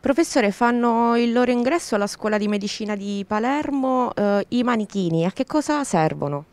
Professore, fanno il loro ingresso alla scuola di medicina di Palermo eh, i manichini. A che cosa servono?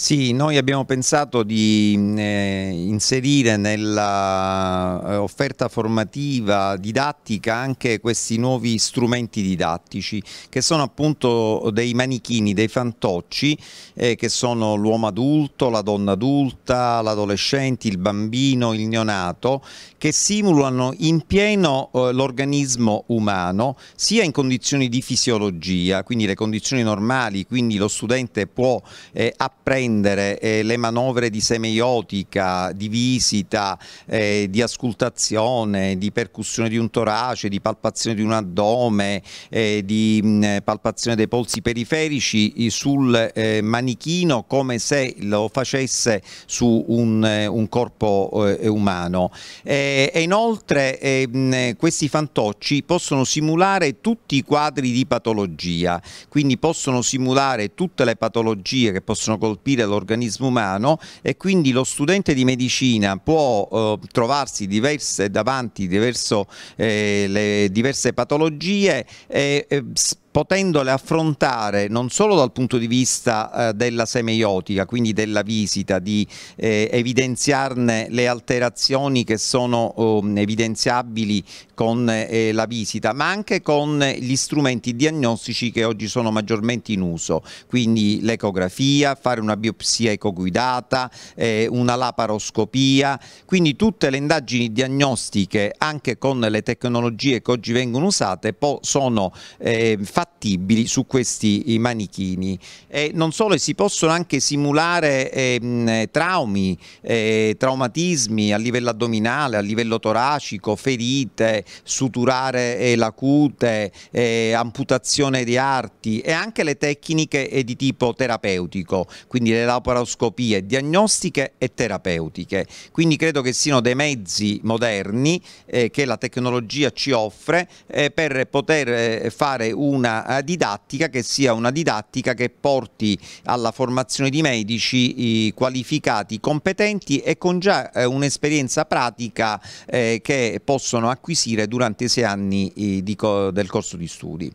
Sì, noi abbiamo pensato di mm, eh, inserire nell'offerta eh, formativa didattica anche questi nuovi strumenti didattici che sono appunto dei manichini, dei fantocci eh, che sono l'uomo adulto, la donna adulta, l'adolescente, il bambino, il neonato che simulano in pieno eh, l'organismo umano sia in condizioni di fisiologia, quindi le condizioni normali, quindi lo studente può eh, apprendere riprendere eh, le manovre di semeiotica, di visita, eh, di ascoltazione, di percussione di un torace, di palpazione di un addome, eh, di mh, mm, palpazione dei polsi periferici eh, sul eh, manichino come se lo facesse su un, eh, un corpo umano. e inoltre mh, mm, questi fantocci possono simulare tutti i quadri di patologia, quindi possono simulare tutte le patologie che possono colpire nutrire l'organismo umano e quindi lo studente di medicina può eh, trovarsi diverse, davanti diverso, eh, le diverse patologie e eh, potendole affrontare non solo dal punto di vista eh, della semeiotica, quindi della visita, di eh, evidenziarne le alterazioni che sono oh, evidenziabili con eh, la visita, ma anche con gli strumenti diagnostici che oggi sono maggiormente in uso, quindi l'ecografia, fare una biopsia ecoguidata, eh, una laparoscopia, quindi tutte le indagini diagnostiche anche con le tecnologie che oggi vengono usate sono eh, fattibili su questi manichini. E non solo, si possono anche simulare eh, traumi, eh, traumatismi a livello addominale, a livello toracico, ferite, suturare eh, la cute, eh, amputazione di arti e anche le tecniche eh, di tipo terapeutico, quindi le laparoscopie diagnostiche e terapeutiche. Quindi credo che siano dei mezzi moderni eh, che la tecnologia ci offre per poter fare una una eh, didattica che sia una didattica che porti alla formazione di medici qualificati, competenti e con già eh, un'esperienza pratica eh, che possono acquisire durante i sei anni del corso di studi.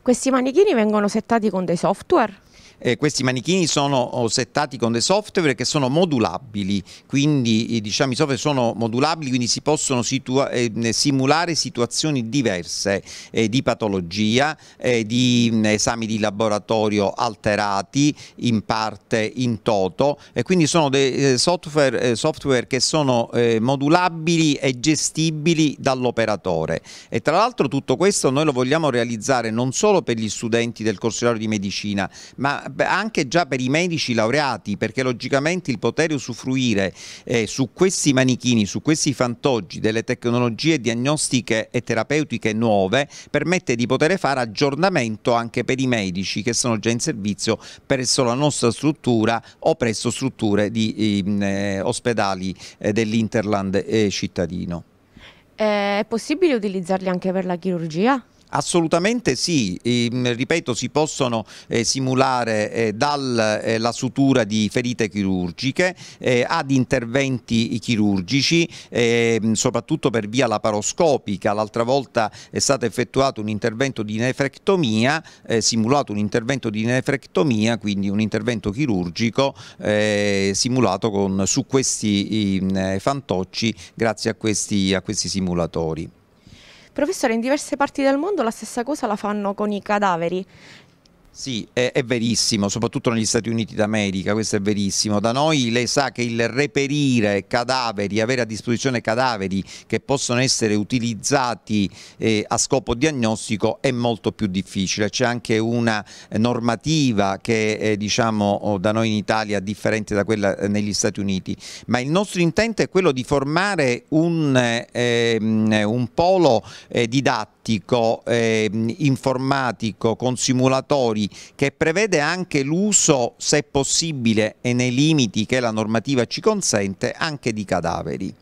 Questi manichini vengono settati con dei software? eh, questi manichini sono oh, settati con dei software che sono modulabili, quindi eh, diciamo, i software sono modulabili, quindi si possono situa eh, simulare situazioni diverse eh, di patologia, eh, di mm, esami di laboratorio alterati in parte, in toto, e quindi sono dei eh, software, software che sono modulabili e gestibili dall'operatore. E tra l'altro tutto questo noi lo vogliamo realizzare non solo per gli studenti del corso di medicina, ma anche già per i medici laureati, perché logicamente il potere usufruire eh, su questi manichini, su questi fantoggi delle tecnologie diagnostiche e terapeutiche nuove permette di poter fare aggiornamento anche per i medici che sono già in servizio presso la nostra struttura o presso strutture di eh, ospedali eh, dell'Interland eh, cittadino. Eh, è possibile utilizzarli anche per la chirurgia? Assolutamente sì, ehm, ripeto si possono eh, simulare eh, dalla eh, sutura di ferite chirurgiche ad interventi chirurgici ehm, soprattutto per via laparoscopica, l'altra volta è stato effettuato un intervento di nefrectomia, simulato un intervento di nefrectomia, quindi un intervento chirurgico simulato con, su questi ehm, fantocci grazie a questi, a questi simulatori. Professore, in diverse parti del mondo la stessa cosa la fanno con i cadaveri. Sì, è, è, verissimo, soprattutto negli Stati Uniti d'America, questo è verissimo. Da noi lei sa che il reperire cadaveri, avere a disposizione cadaveri che possono essere utilizzati eh, a scopo diagnostico è molto più difficile. C'è anche una normativa che è, eh, diciamo oh, da noi in Italia è differente da quella eh, negli Stati Uniti, ma il nostro intento è quello di formare un, eh, un polo eh, didattico, ehm, informatico, con simulatori minori, che prevede anche l'uso, se possibile e nei limiti che la normativa ci consente, anche di cadaveri.